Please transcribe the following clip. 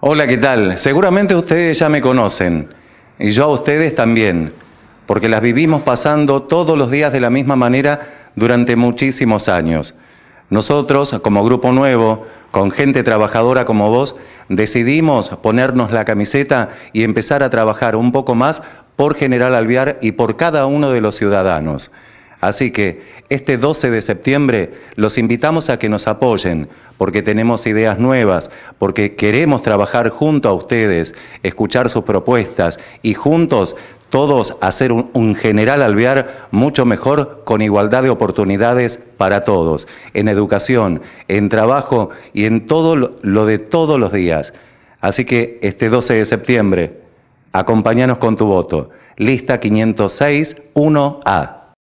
Hola, ¿qué tal? Seguramente ustedes ya me conocen y yo a ustedes también, porque las vivimos pasando todos los días de la misma manera durante muchísimos años. Nosotros, como grupo nuevo, con gente trabajadora como vos, decidimos ponernos la camiseta y empezar a trabajar un poco más por General alviar y por cada uno de los ciudadanos. Así que este 12 de septiembre los invitamos a que nos apoyen, porque tenemos ideas nuevas, porque queremos trabajar junto a ustedes, escuchar sus propuestas y juntos todos hacer un, general alvear mucho mejor con igualdad de oportunidades para todos, en educación, en trabajo y en todo lo, lo de todos los días. Así que este 12 de septiembre, acompáñanos con tu voto. Lista 506 1A.